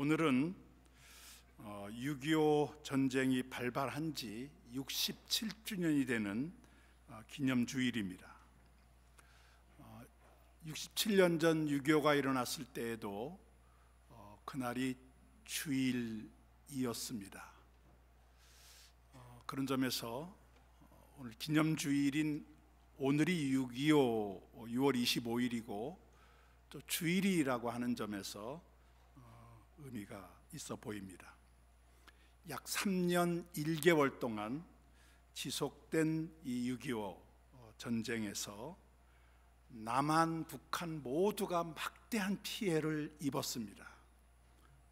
오늘은 6.25 어, 전쟁이 발발한 지 67주년이 되는 어, 기념주일입니다. 67년 어, 전 6.25가 일어났을 때에도 그날이 주일이었습니다. 그런 점에서 오늘 기념주일인 오늘이 6.25 6월 25일이고 또 주일이라고 하는 점에서 의미가 있어 보입니다. 약 3년 1개월 동안 지속된 이6.25 전쟁에서 남한, 북한 모두가 막대한 피해를 입었습니다.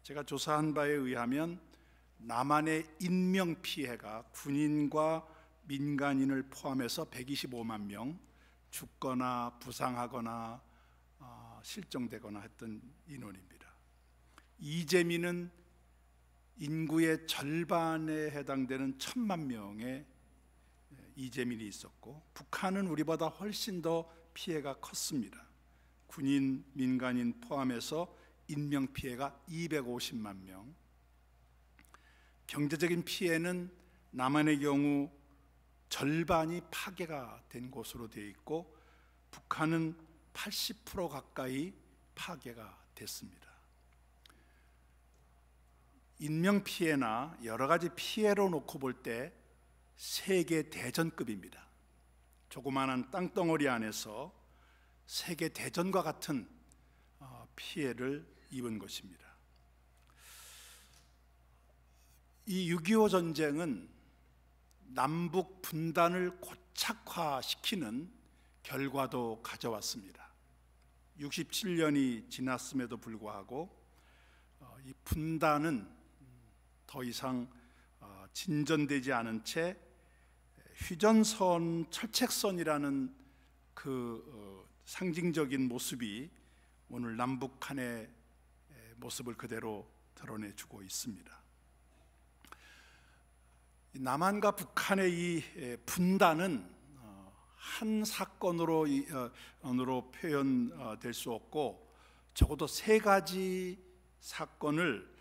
제가 조사한 바에 의하면 남한의 인명 피해가 군인과 민간인을 포함해서 125만 명 죽거나 부상하거나 어, 실종되거나 했던 인원입니다. 이재민은 인구의 절반에 해당되는 천만 명의 이재민이 있었고 북한은 우리보다 훨씬 더 피해가 컸습니다. 군인, 민간인 포함해서 인명 피해가 250만 명. 경제적인 피해는 남한의 경우 절반이 파괴가 된 것으로 되어 있고 북한은 80% 가까이 파괴가 됐습니다. 인명 피해나 여러 가지 피해로 놓고 볼 때 세계 대전급입니다. 조그마한 땅덩어리 안에서 세계 대전과 같은 어, 피해를 입은 것입니다. 이6.25 전쟁은 남북 분단을 고착화시키는 결과도 가져왔습니다. 67년이 지났음에도 불구하고 어, 이 분단은 더 이상 어, 진전되지 않은 채휘전선 철책선이라는 그 어, 상징적인 모습이 오늘 남북한의 모습을 그대로 드러내주고 있습니다. 남한과 북한의 이 분단은 어, 한 사건으로 표현될 수 없고 적어도 세 가지 사건을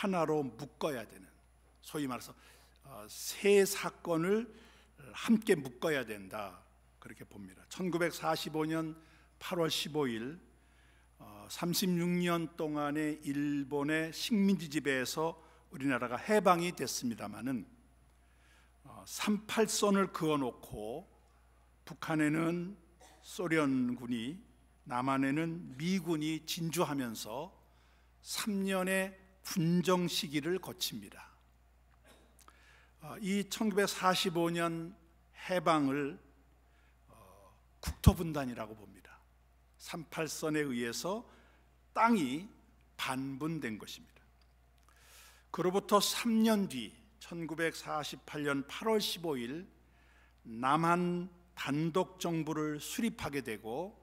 하나로 묶어야 되는 소위 말해서 어, 세 사건을 함께 묶어야 된다 그렇게 봅니다. 1945년 8월 15일 36년 동안의 일본의 식민지 지배에서 우리나라가 해방이 됐습니다마는 38선을 어, 그어놓고 북한에는 소련군이 남한에는 미군이 진주하면서 3년의 분정 시기를 거칩니다. 어, 이 1945년 해방을 어, 국토분단이라고 봅니다. 38선에 의해서 땅이 반분된 것입니다. 그로부터 3년 뒤 1948년 8월 15일 남한 단독 정부를 수립하게 되고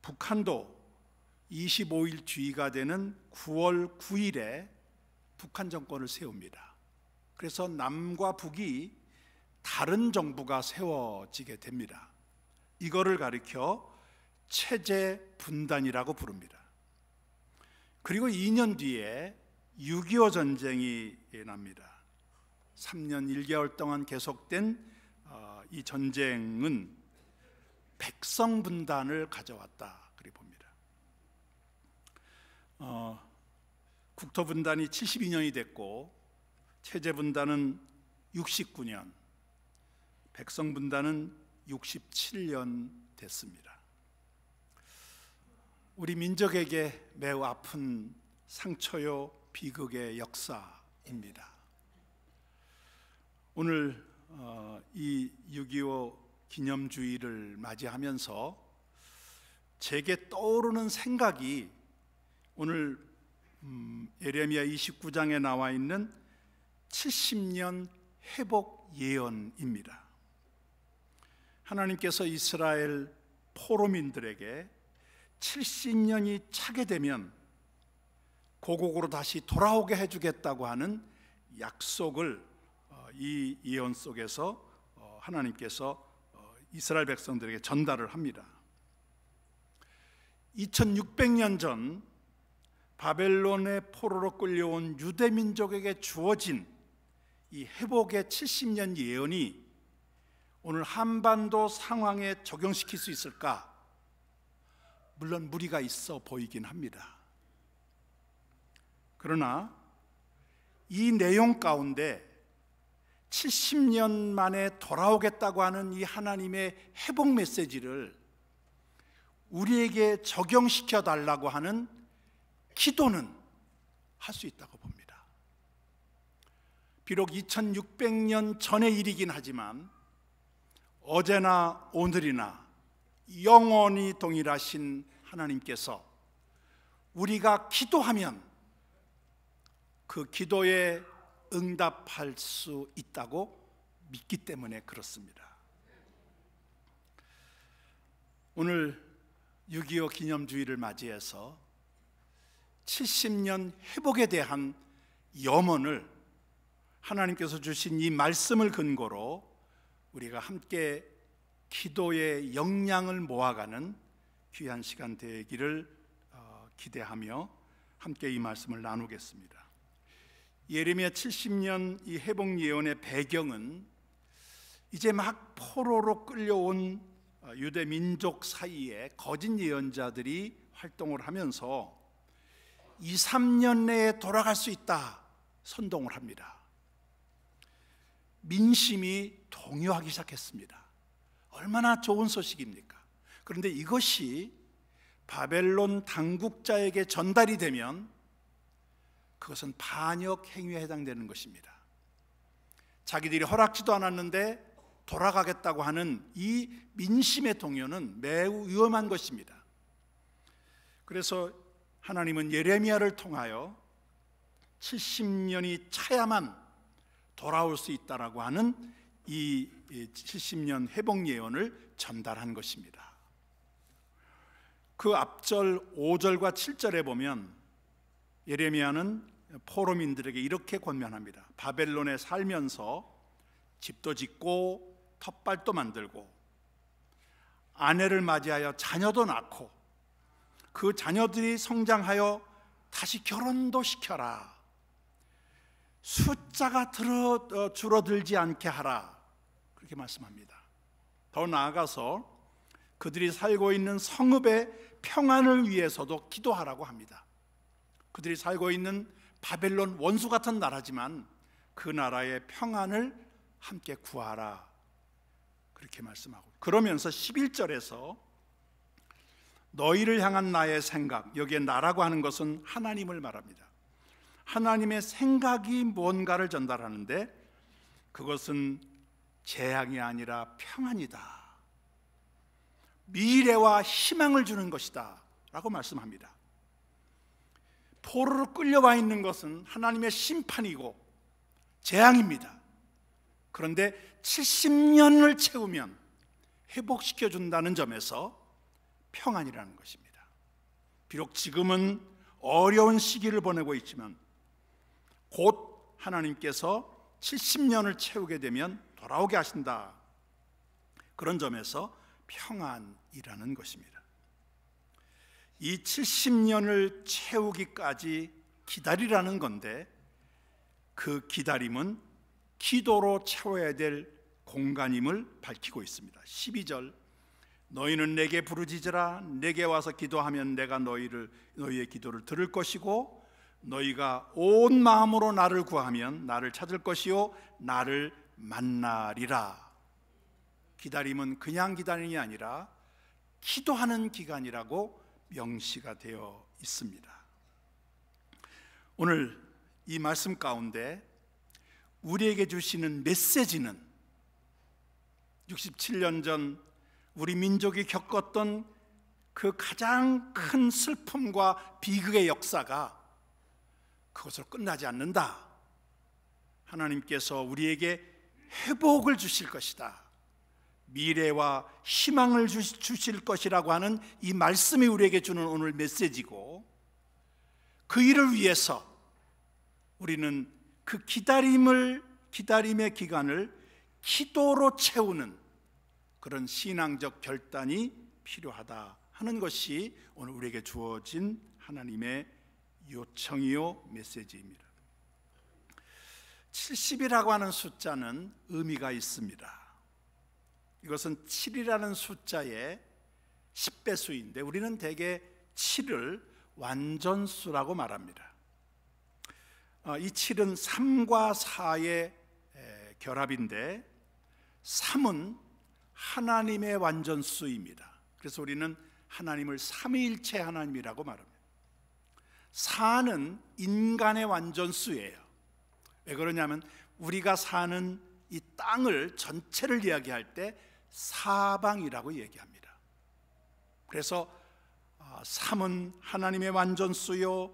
북한도 25일 뒤가 되는 9월 9일에 북한 정권을 세웁니다. 그래서 남과 북이 다른 정부가 세워지게 됩니다. 이거를 가리켜 체제 분단이라고 부릅니다. 그리고 2년 뒤에 6.25 전쟁이 납니다. 3년 1개월 동안 계속된 어, 이 전쟁은 백성 분단을 가져왔다. 어, 국토 분단이 72년이 됐고 체제 분단은 69년, 백성 분단은 67년 됐습니다. 우리 민족에게 매우 아픈 상처요 비극의 역사입니다. 오늘 어, 이6.25 기념주의를 맞이하면서 제게 떠오르는 생각이 오늘 음, 예레미야 29장에 나와 있는 70년 회복 예언입니다. 하나님께서 이스라엘 포로민들에게 70년이 차게 되면 고국으로 다시 돌아오게 해주겠다고 하는 약속을 어, 이 예언 속에서 어, 하나님께서 어, 이스라엘 백성들에게 전달을 합니다. 2600년 전 바벨론의 포로로 끌려온 유대 민족에게 주어진 이 회복의 70년 예언이 오늘 한반도 상황에 적용시킬 수 있을까? 물론 무리가 있어 보이긴 합니다. 그러나 이 내용 가운데 70년 만에 돌아오겠다고 하는 이 하나님의 회복 메시지를 우리에게 적용시켜 달라고 하는 기도는 할 수 있다고 봅니다. 비록 2600년 전의 일이긴 하지만 어제나 오늘이나 영원히 동일하신 하나님께서 우리가 기도하면 그 기도에 응답할 수 있다고 믿기 때문에 그렇습니다. 오늘 6.25 기념주의를 맞이해서 70년 회복에 대한 염원을 하나님께서 주신 이 말씀을 근거로 우리가 함께 기도의 역량을 모아가는 귀한 시간 되기를 어, 기대하며 함께 이 말씀을 나누겠습니다. 예레미야 70년 이 회복 예언의 배경은 이제 막 포로로 끌려온 어, 유대 민족 사이에 거짓 예언자들이 활동을 하면서 2, 3년 내에 돌아갈 수 있다 선동을 합니다. 민심이 동요하기 시작했습니다. 얼마나 좋은 소식입니까? 그런데 이것이 바벨론 당국자에게 전달이 되면 그것은 반역 행위에 해당되는 것입니다. 자기들이 허락지도 않았는데 돌아가겠다고 하는 이 민심의 동요는 매우 위험한 것입니다. 그래서 하나님은 예레미야를 통하여 70년이 차야만 돌아올 수 있다라고 하는 이 70년 회복 예언을 전달한 것입니다. 그 앞절 5절과 7절에 보면 예레미야는 포로민들에게 이렇게 권면합니다. 바벨론에 살면서 집도 짓고 텃밭도 만들고 아내를 맞이하여 자녀도 낳고 그 자녀들이 성장하여 다시 결혼도 시켜라. 숫자가 들어, 어, 줄어들지 않게 하라. 그렇게 말씀합니다. 더 나아가서 그들이 살고 있는 성읍의 평안을 위해서도 기도하라고 합니다. 그들이 살고 있는 바벨론 원수 같은 나라지만 그 나라의 평안을 함께 구하라. 그렇게 말씀하고 그러면서 11절에서 너희를 향한 나의 생각, 여기에 나라고 하는 것은 하나님을 말합니다. 하나님의 생각이 뭔가를 전달하는데 그것은 재앙이 아니라 평안이다. 미래와 희망을 주는 것이다. 라고 말씀합니다. 포로로 끌려와 있는 것은 하나님의 심판이고 재앙입니다. 그런데 70년을 채우면 회복시켜 준다는 점에서 평안이라는 것입니다. 비록 지금은 어려운 시기를 보내고 있지만 곧 하나님께서 70년을 채우게 되면 돌아오게 하신다. 그런 점에서 평안이라는 것입니다. 이 70년을 채우기까지 기다리라는 건데 그 기다림은 기도로 채워야 될 공간임을 밝히고 있습니다. 12절 너희는 내게 부르짖으라 내게 와서 기도하면 내가 너희를 너희의 기도를 들을 것이고 너희가 온 마음으로 나를 구하면 나를 찾을 것이요 나를 만나리라. 기다림은 그냥 기다림이 아니라 기도하는 기간이라고 명시가 되어 있습니다. 오늘 이 말씀 가운데 우리에게 주시는 메시지는 67년 전 우리 민족이 겪었던 그 가장 큰 슬픔과 비극의 역사가 그것으로 끝나지 않는다. 하나님께서 우리에게 회복을 주실 것이다. 미래와 희망을 주실 것이라고 하는 이 말씀이 우리에게 주는 오늘 메시지고 그 일을 위해서 우리는 그 기다림을 기다림의 기간을 기도로 채우는 그런 신앙적 결단이 필요하다 하는 것이 오늘 우리에게 주어진 하나님의 요청이요 메시지입니다. 70이라고 하는 숫자는 의미가 있습니다. 이것은 7이라는 숫자의 10배수인데 우리는 대개 7을 완전수라고 말합니다. 어, 이 7은 3과 4의 결합인데 3은 하나님의 완전수입니다. 그래서 우리는 하나님을 삼위일체 하나님이라고 말합니다. 사는 인간의 완전수예요. 왜 그러냐면 우리가 사는 이 땅을 전체를 이야기할 때 사방이라고 얘기합니다. 그래서 아, 삼은 하나님의 완전수요,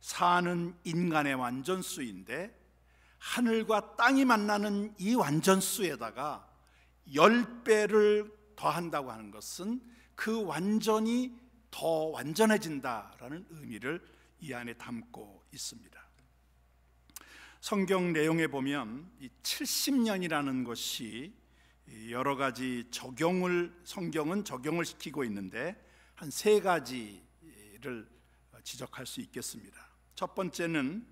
사는 인간의 완전수인데 하늘과 땅이 만나는 이 완전수에다가 10배를 더한다고 하는 것은 그 완전히 더 완전해진다라는 의미를 이 안에 담고 있습니다. 성경 내용에 보면 이 70년이라는 것이 여러 가지 적용을 성경은 적용을 시키고 있는데 한 세 가지를 지적할 수 있겠습니다. 첫 번째는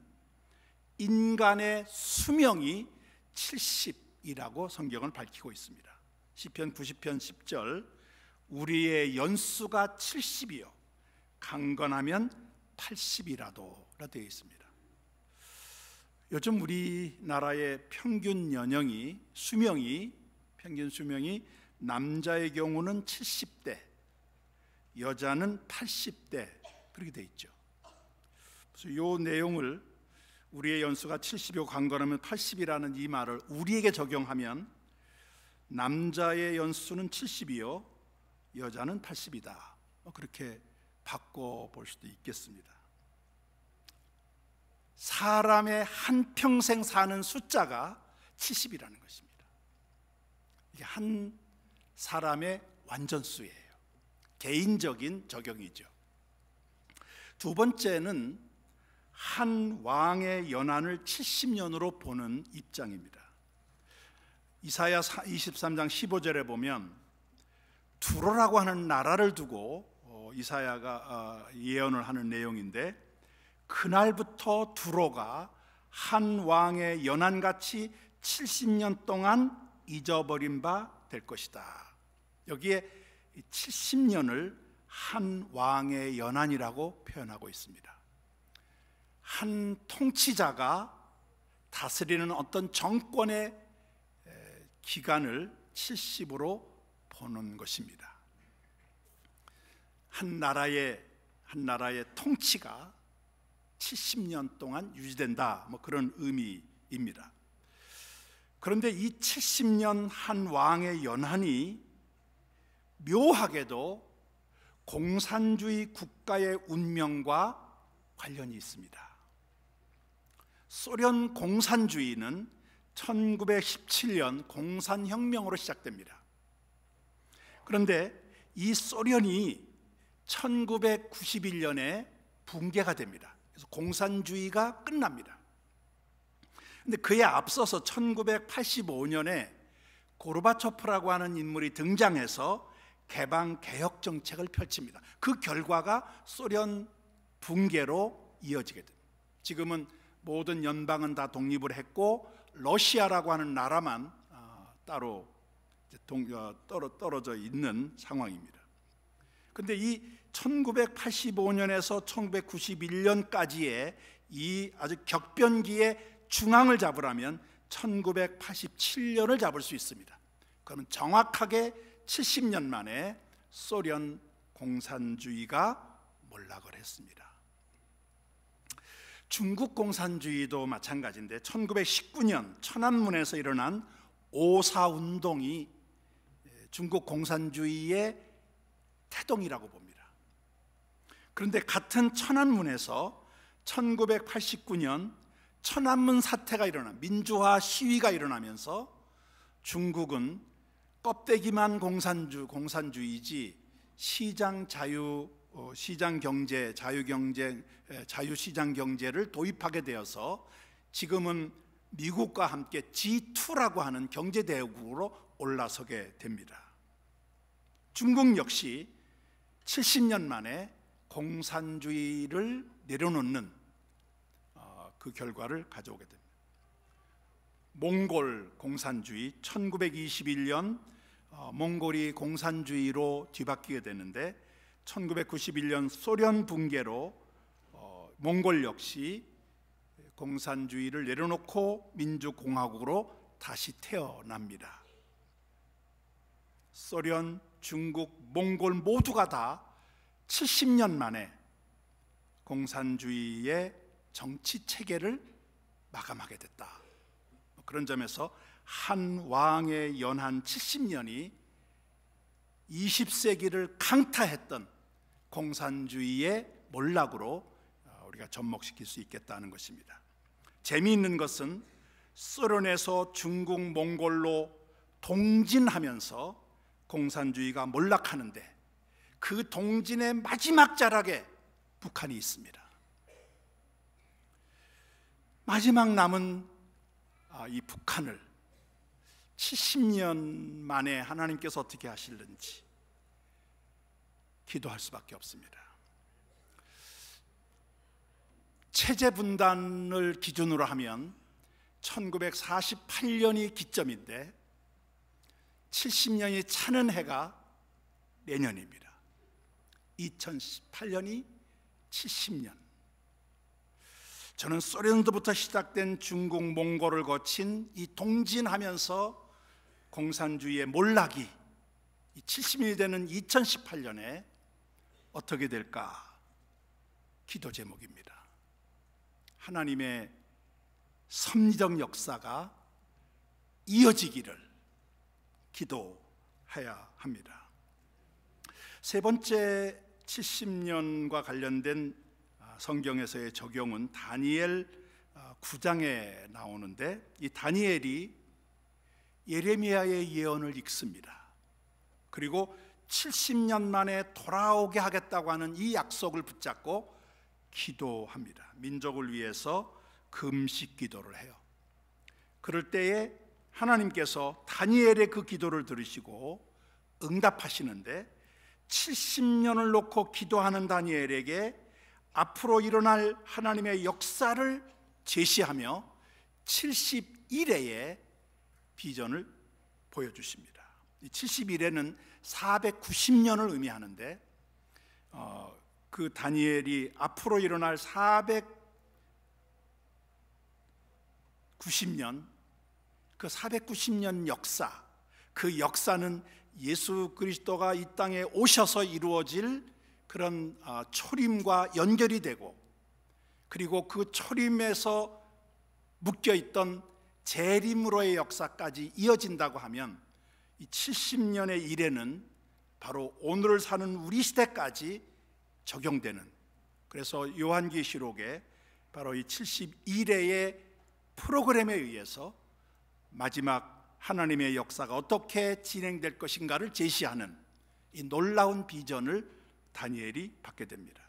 인간의 수명이 70 이라고 성경을 밝히고 있습니다. 시편 90편 10절 우리의 연수가 70이요 강건하면 80이라도라 되어 있습니다. 요즘 우리나라의 평균 연령이 수명이 평균 수명이 남자의 경우는 70대, 여자는 80대 그렇게 돼 있죠. 그래서 요 내용을 우리의 연수가 70이고 관건하면 80이라는 이 말을 우리에게 적용하면 남자의 연수는 70이요 여자는 80이다 뭐 그렇게 바꿔 볼 수도 있겠습니다 사람의 한평생 사는 숫자가 70이라는 것입니다 이게 한 사람의 완전수예요 개인적인 적용이죠 두 번째는 한 왕의 연한을 70년으로 보는 입장입니다. 이사야 23장 15절에 보면 두로라고 하는 나라를 두고 어, 이사야가 아, 예언을 하는 내용인데 그날부터 두로가 한 왕의 연한같이 70년 동안 잊어버린 바 될 것이다. 여기에 70년을 한 왕의 연한이라고 표현하고 있습니다. 한 통치자가 다스리는 어떤 정권의 기간을 70으로 보는 것입니다. 한 나라의 한 나라의 통치가 70년 동안 유지된다. 뭐 그런 의미입니다. 그런데 이 70년 한 왕의 연한이 묘하게도 공산주의 국가의 운명과 관련이 있습니다. 소련 공산주의는 1917년 공산혁명으로 시작됩니다. 그런데 이 소련이 1991년에 붕괴가 됩니다. 그래서 공산주의가 끝납니다. 근데 그에 앞서서 1985년에 고르바초프라고 하는 인물이 등장해서 개방 개혁 정책을 펼칩니다. 그 결과가 소련 붕괴로 이어지게 됩니다. 지금은 모든 연방은 다 독립을 했고 러시아라고 하는 나라만 어, 따로 어, 떨어져 있는 상황입니다. 근데 이 1985년에서 1991년까지의 이 아주 격변기의 중앙을 잡으라면 1987년을 잡을 수 있습니다. 그러면 정확하게 70년 만에 소련 공산주의가 몰락을 했습니다. 중국 공산주의도 마찬가지인데 1919년 천안문에서 일어난 오사 운동이 중국 공산주의의 태동이라고 봅니다. 그런데 같은 천안문에서 1989년 천안문 사태가 일어나 민주화 시위가 일어나면서 중국은 껍데기만 공산주 공산주의지 시장 자유 어, 시장 경제, 자유 경제, 자유 시장 경제를 도입하게 되어서 지금은 미국과 함께 G2라고 하는 경제 대국으로 올라서게 됩니다. 중국 역시 70년 만에 공산주의를 내려놓는 어, 그 결과를 가져오게 됩니다. 몽골 공산주의 1921년 어, 몽골이 공산주의로 뒤바뀌게 되는데 1991년 소련 붕괴로 어, 몽골 역시 공산주의를 내려놓고 민주공화국으로 다시 태어납니다. 소련, 중국, 몽골 모두가 다 70년 만에 공산주의의 정치 체계를 마감하게 됐다. 뭐 그런 점에서 한 왕의 연한 70년이 20세기를 강타했던 공산주의의 몰락으로 어, 우리가 접목시킬 수 있겠다는 것입니다. 재미있는 것은 소련에서 중국 몽골로 동진하면서 공산주의가 몰락하는데 그 동진의 마지막 자락에 북한이 있습니다. 마지막 남은 아, 이 북한을 70년 만에 하나님께서 어떻게 하실는지 기도할 수밖에 없습니다. 체제 분단을 기준으로 하면 1948년이 기점인데 70년이 차는 해가 내년입니다. 2018년이 70년. 저는 소련도부터 시작된 중국 몽골을 거친 이 동진하면서 공산주의의 몰락이 70년이 되는 2018년에 어떻게 될까? 기도 제목입니다. 하나님의 섭리적 역사가 이어지기를 기도해야 합니다. 세 번째 70년과 관련된 아, 성경에서의 적용은 다니엘 9장에 아, 나오는데 이 다니엘이 예레미야의 예언을 읽습니다. 그리고 70년 만에 돌아오게 하겠다고 하는 이 약속을 붙잡고 기도합니다. 민족을 위해서 금식 기도를 해요. 그럴 때에 하나님께서 다니엘의 그 기도를 들으시고 응답하시는데 70년을 놓고 기도하는 다니엘에게 앞으로 일어날 하나님의 역사를 제시하며 71회의 비전을 보여주십니다. 71회는 490년을 의미하는데 어, 그 다니엘이 앞으로 일어날 490년 그 490년 역사 그 역사는 예수 그리스도가 이 땅에 오셔서 이루어질 그런 아, 초림과 연결이 되고 그리고 그 초림에서 묶여 있던 재림으로의 역사까지 이어진다고 하면 이 70년의 이래는 바로 오늘을 사는 우리 시대까지 적용되는 그래서 요한계시록에 바로 이 71회의 프로그램에 의해서 마지막 하나님의 역사가 어떻게 진행될 것인가를 제시하는 이 놀라운 비전을 다니엘이 받게 됩니다.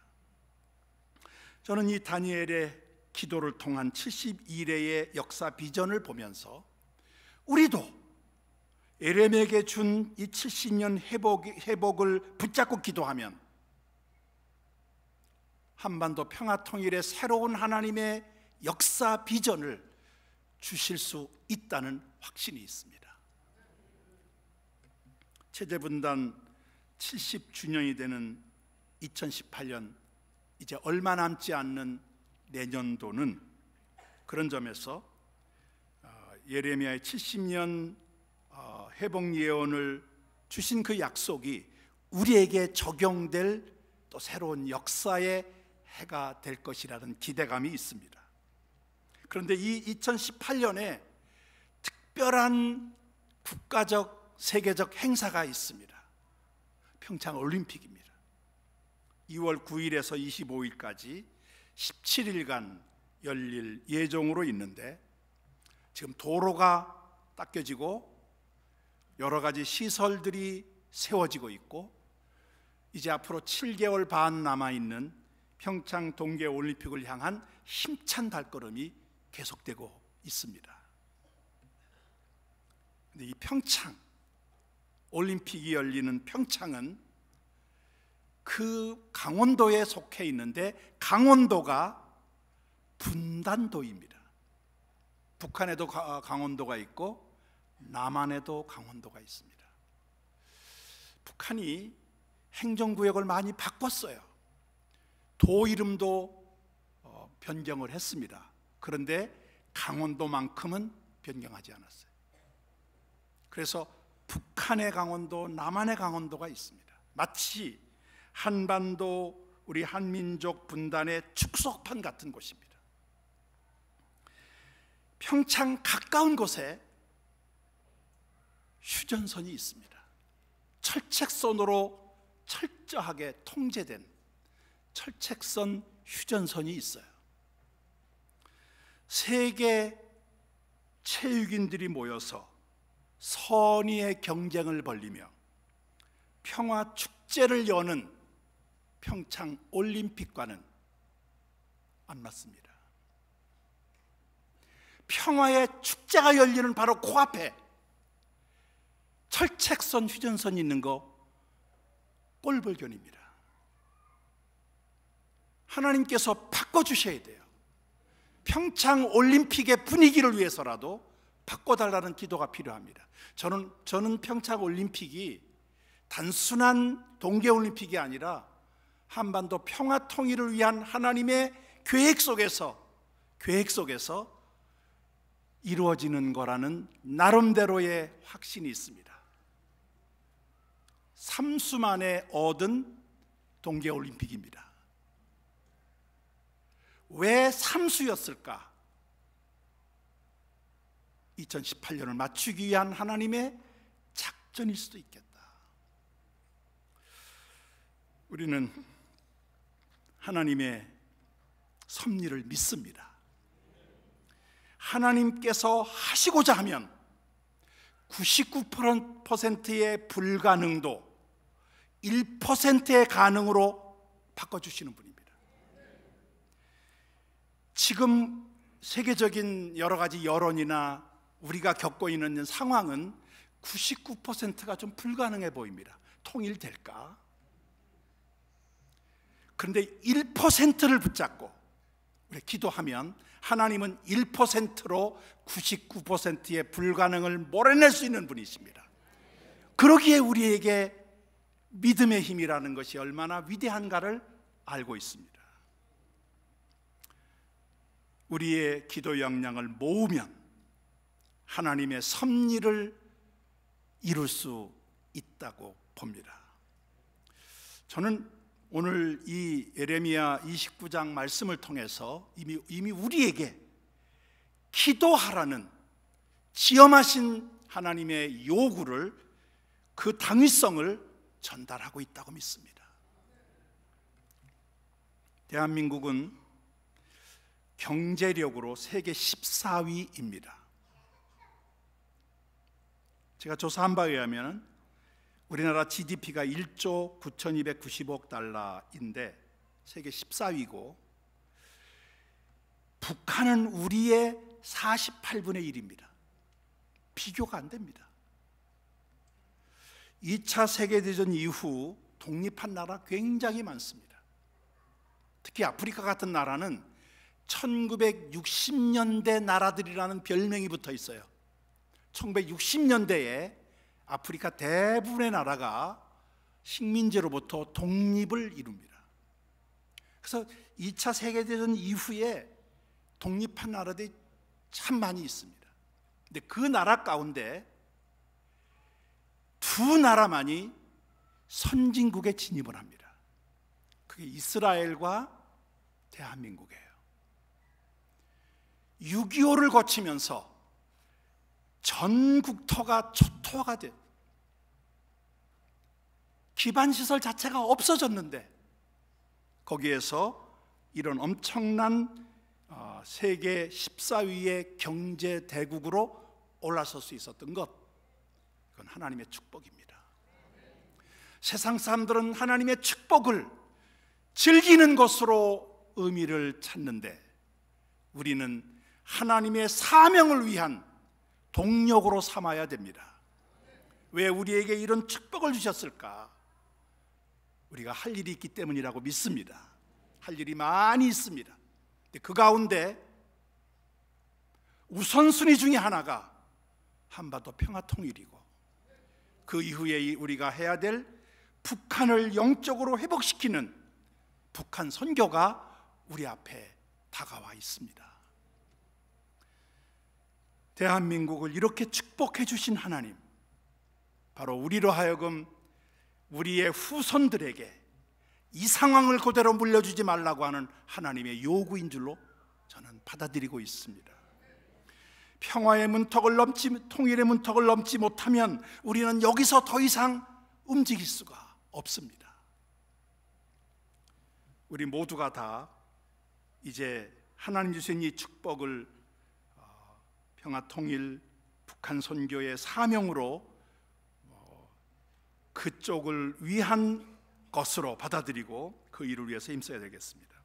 저는 이 다니엘의 기도를 통한 71회의 역사 비전을 보면서 우리도 에렘에게 준 이 70년 회복, 회복을 붙잡고 기도하면 한반도 평화 통일의 새로운 하나님의 역사 비전을 주실 수 있다는 확신이 있습니다. 체제 분단 70주년이 되는 2018년 이제 얼마 남지 않는 내년도는 그런 점에서 어, 예레미야의 70년 어, 회복 예언을 주신 그 약속이 우리에게 적용될 또 새로운 역사의 해가 될 것이라는 기대감이 있습니다. 그런데 이 2018년에 특별한 국가적 세계적 행사가 있습니다. 평창 올림픽입니다. 2월 9일에서 25일까지 17일간 열릴 예정으로 있는데 지금 도로가 닦여지고 여러 가지 시설들이 세워지고 있고 이제 앞으로 7개월 반 남아 있는 평창 동계 올림픽을 향한 힘찬 발걸음이 계속되고 있습니다. 근데 이 평창 올림픽이 열리는 평창은 그 강원도에 속해 있는데 강원도가 분단도입니다. 북한에도 강원도가 있고 남한에도 강원도가 있습니다. 북한이 행정구역을 많이 바꿨어요. 도 이름도 어, 변경을 했습니다. 그런데 강원도만큼은 변경하지 않았어요. 그래서 북한의 강원도, 남한의 강원도가 있습니다. 마치 한반도 우리 한민족 분단의 축소판 같은 곳입니다. 평창 가까운 곳에 휴전선이 있습니다. 철책선으로 철저하게 통제된 철책선 휴전선이 있어요. 세계 체육인들이 모여서 선의의 경쟁을 벌리며 평화 축제를 여는 평창 올림픽과는 안 맞습니다. 평화의 축제가 열리는 바로 코앞에 철책선 휴전선 있는 거 꼴불견입니다. 하나님께서 바꿔주셔야 돼요. 평창 올림픽의 분위기를 위해서라도 바꿔달라는 기도가 필요합니다. 저는, 저는 평창 올림픽이 단순한 동계올림픽이 아니라 한반도 평화 통일을 위한 하나님의 계획 속에서, 계획 속에서 이루어지는 거라는 나름대로의 확신이 있습니다. 3수 만에 얻은 동계올림픽입니다. 왜 3수였을까? 2018년을 마치기 위한 하나님의 작전일 수도 있겠다. 우리는 하나님의 섭리를 믿습니다. 하나님께서 하시고자 하면 99%의 불가능도 1%의 가능으로 바꿔주시는 분입니다. 지금 세계적인 여러 가지 여론이나 우리가 겪고 있는 상황은 99%가 좀 불가능해 보입니다. 통일될까? 그런데 1%를 붙잡고 우리 기도하면 하나님은 1%로 99%의 불가능을 몰아낼 수 있는 분이십니다. 그러기에 우리에게 믿음의 힘이라는 것이 얼마나 위대한가를 알고 있습니다. 우리의 기도 역량을 모으면 하나님의 섭리를 이룰 수 있다고 봅니다. 저는 오늘 이 예레미야 29장 말씀을 통해서 이미 이미 우리에게 기도하라는 지엄하신 하나님의 요구를 그 당위성을 전달하고 있다고 믿습니다. 대한민국은 경제력으로 세계 14위입니다. 제가 조사한 바에 의하면 우리나라 GDP가 1조 9,290억 달러인데 세계 14위고 북한은 우리의 48분의 1입니다. 비교가 안 됩니다. 2차 세계대전 이후 독립한 나라 굉장히 많습니다. 특히 아프리카 같은 나라는 1960년대 나라들이라는 별명이 붙어 있어요. 1960년대에 아프리카 대부분의 나라가 식민지로부터 독립을 이룹니다. 그래서 2차 세계대전 이후에 독립한 나라들이 참 많이 있습니다. 근데 그 나라 가운데 두 나라만이 선진국에 진입을 합니다. 그게 이스라엘과 대한민국이에요. 6.25를 거치면서 전국토가 초토화가 돼. 기반시설 자체가 없어졌는데 거기에서 이런 엄청난 어, 세계 14위의 경제 대국으로 올라설 수 있었던 것 그건 하나님의 축복입니다. 세상 사람들은 하나님의 축복을 즐기는 것으로 의미를 찾는데 우리는 하나님의 사명을 위한 동력으로 삼아야 됩니다. 왜 우리에게 이런 축복을 주셨을까? 우리가 할 일이 있기 때문이라고 믿습니다. 할 일이 많이 있습니다. 그 가운데 우선순위 중에 하나가 한반도 평화 통일이고 그 이후에 우리가 해야 될 북한을 영적으로 회복시키는 북한 선교가 우리 앞에 다가와 있습니다. 대한민국을 이렇게 축복해 주신 하나님, 바로 우리로 하여금 우리의 후손들에게 이 상황을 그대로 물려주지 말라고 하는 하나님의 요구인 줄로 저는 받아들이고 있습니다. 평화의 문턱을 넘지, 통일의 문턱을 넘지 못하면 우리는 여기서 더 이상 움직일 수가 없습니다. 우리 모두가 다 이제 하나님 주신 이 축복을 평화 통일 북한 선교의 사명으로 어, 그쪽을 위한 것으로 받아들이고 그 일을 위해서 힘써야 되겠습니다.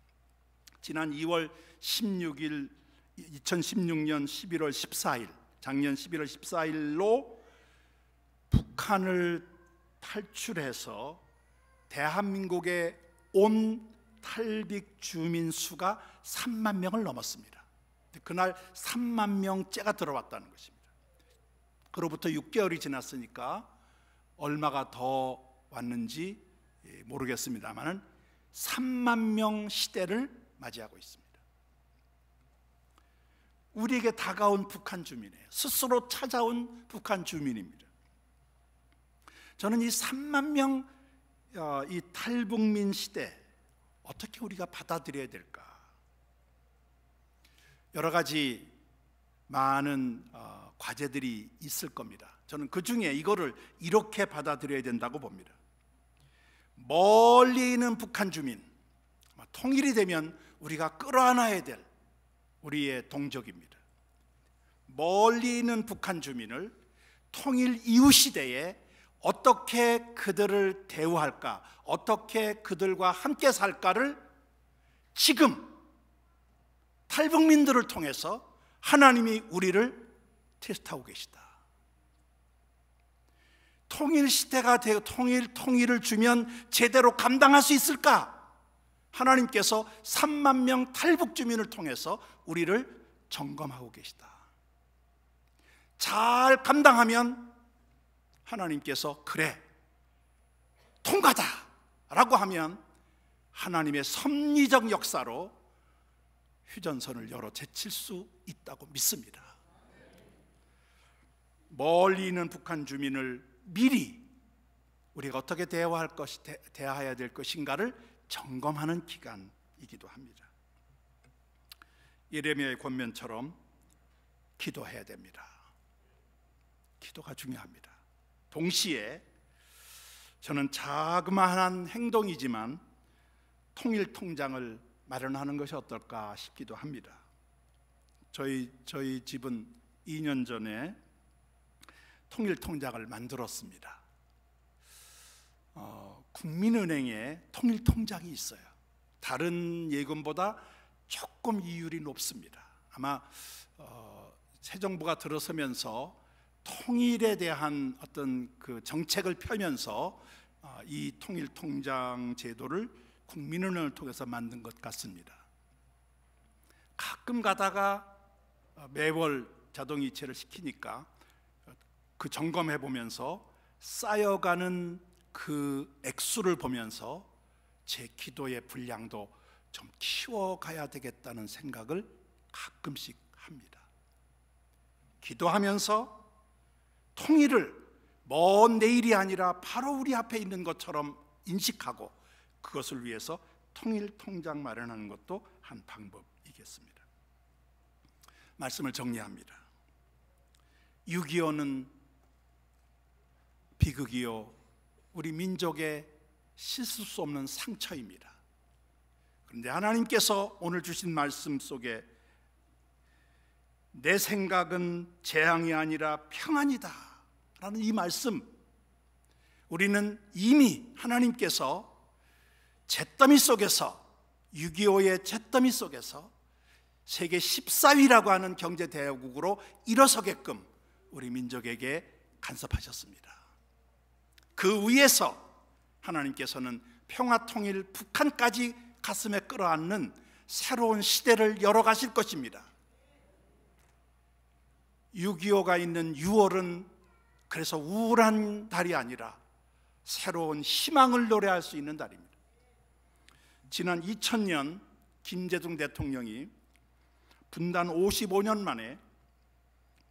지난 2월 16일 2016년 11월 14일 작년 11월 14일로 북한을 탈출해서 대한민국에 온 탈북 주민 수가 3만 명을 넘었습니다. 그날 3만 명째가 들어왔다는 것입니다. 그로부터 6개월이 지났으니까 얼마가 더 왔는지 예, 모르겠습니다만은 3만 명 시대를 맞이하고 있습니다. 우리에게 다가온 북한 주민이에요. 스스로 찾아온 북한 주민입니다. 저는 이 3만 명이 어, 탈북민 시대 어떻게 우리가 받아들여야 될까? 여러 가지 많은 어, 과제들이 있을 겁니다. 저는 그 중에 이거를 이렇게 받아들여야 된다고 봅니다. 멀리 있는 북한 주민, 뭐 통일이 되면 우리가 끌어안아야 될 우리의 동족입니다. 멀리 있는 북한 주민을 통일 이후 시대에 어떻게 그들을 대우할까, 어떻게 그들과 함께 살까를 지금 탈북민들을 통해서 하나님이 우리를 테스트하고 계시다. 통일 시대가 되어 통일 통일을 주면 제대로 감당할 수 있을까? 하나님께서 3만 명 탈북 주민을 통해서 우리를 점검하고 계시다. 잘 감당하면 하나님께서 그래 통과다라고 하면 하나님의 섭리적 역사로 휴전선을 열어 제칠 수 있다고 믿습니다. 멀리 있는 북한 주민을 미리 우리가 어떻게 대화할 것이 대, 화해야될 것인가를 점검하는 기간이기도 합니다. 예레미야의 권면처럼 기도해야 됩니다. 기도가 중요합니다. 동시에 저는 자그마한 행동이지만 통일 통장을 마련하는 것이 어떨까 싶기도 합니다. 저희 저희 집은 2년 전에 통일 통장을 만들었습니다. 어, 국민은행에 통일 통장이 있어요. 다른 예금보다 조금 이율이 높습니다. 아마 어, 새 정부가 들어서면서 통일에 대한 어떤 그 정책을 펴면서 어, 이 통일 통장 제도를 국민은을 의 통해서 만든 것 같습니다. 가끔 가다가 어, 매월 자동이체를 시키니까 그 점검해 보면서 쌓여가는 그 액수를 보면서 제 기도의 분량도 좀 키워가야 되겠다는 생각을 가끔씩 합니다. 기도하면서 통일을 먼 내일이 아니라 바로 우리 앞에 있는 것처럼 인식하고 그것을 위해서 통일 통장 마련하는 것도 한 방법이겠습니다. 말씀을 정리합니다. 6.25는 비극이요. 우리 민족의 씻을 수 없는 상처입니다. 그런데 하나님께서 오늘 주신 말씀 속에 내 생각은 재앙이 아니라 평안이다. 라는 이 말씀, 우리는 이미 하나님께서 잿더미 속에서 6.25의 잿더미 속에서 세계 14위라고 하는 경제 대국으로 일어서게끔 우리 민족에게 간섭하셨습니다. 그 위에서 하나님께서는 평화 통일 북한까지 가슴에 끌어안는 새로운 시대를 열어가실 것입니다. 6.25가 있는 6월은 그래서 우울한 달이 아니라 새로운 희망을 노래할 수 있는 달입니다. 지난 2000년 김대중 대통령이 분단 55년 만에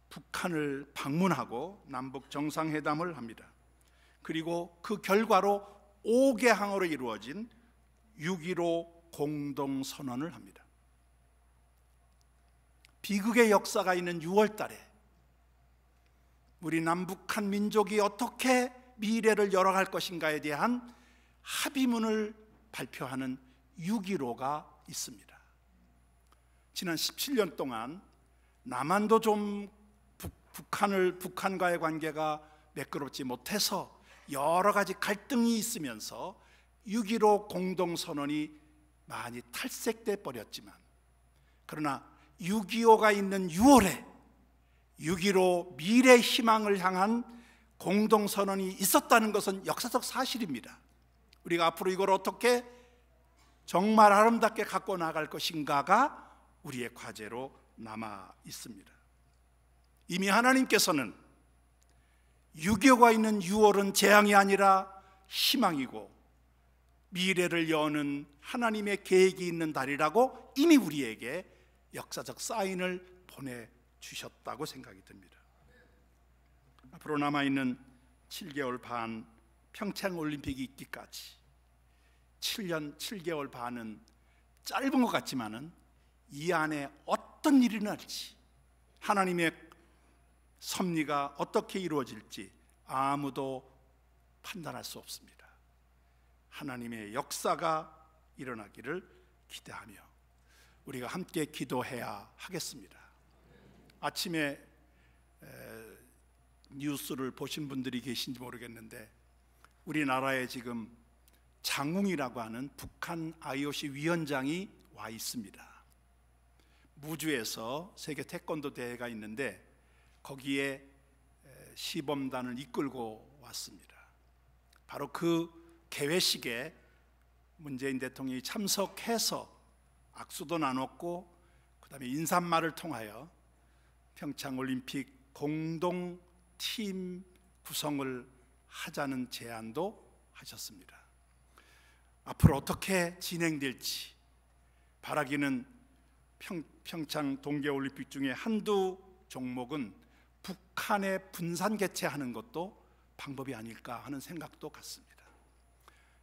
북한을 방문하고 남북 정상회담을 합니다. 그리고 그 결과로 5개 항으로 이루어진 6.15 공동선언을 합니다. 비극의 역사가 있는 6월 달에 우리 남북한 민족이 어떻게 미래를 열어갈 것인가에 대한 합의문을 발표하는 6.15가 있습니다. 지난 17년 동안 남한도 좀 북, 한을 북한과의 관계가 매끄럽지 못해서 여러 가지 갈등이 있으면서 6.15 공동선언이 많이 탈색돼 버렸지만 그러나 6.25가 있는 6월에 6.15 미래 희망을 향한 공동선언이 있었다는 것은 역사적 사실입니다. 우리가 앞으로 이걸 어떻게 정말 아름답게 갖고 나갈 것인가가 우리의 과제로 남아 있습니다. 이미 하나님께서는 유교가 있는 6월은 재앙이 아니라 희망이고 미래를 여는 하나님의 계획이 있는 달이라고 이미 우리에게 역사적 사인을 보내주셨다고 생각이 듭니다. 앞으로 남아있는 7개월 반 평창올림픽이 있기까지 7년 7개월 반은 짧은 것 같지만은 이 안에 어떤 일이 날지 하나님의 섭리가 어떻게 이루어질지 아무도 판단할 수 없습니다. 하나님의 역사가 일어나기를 기대하며 우리가 함께 기도해야 하겠습니다. 아침에 뉴스를 보신 분들이 계신지 모르겠는데 우리나라에 지금 장웅이라고 하는 북한 IOC 위원장이 와 있습니다. 무주에서 세계 태권도 대회가 있는데 거기에 시범단을 이끌고 왔습니다. 바로 그 개회식에 문재인 대통령이 참석해서 악수도 나눴고 그다음에 인사말을 통하여 평창 올림픽 공동 팀 구성을 하자는 제안도 하셨습니다. 앞으로 어떻게 진행될지 바라기는 평, 평창 동계올림픽 중에 한두 종목은 북한의 분산 개최하는 것도 방법이 아닐까 하는 생각도 같습니다.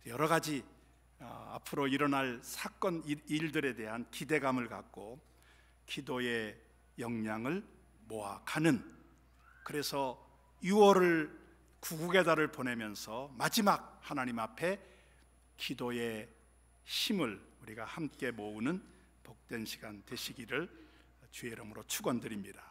여러 가지 어, 앞으로 일어날 사건 일들에 대한 기대감을 갖고 기도의 역량을 모아 가는 그래서 6월을 구국의 달을 보내면서 마지막 하나님 앞에 기도의 힘을 우리가 함께 모으는 복된 시간 되시기를 주의 이름으로 축원드립니다.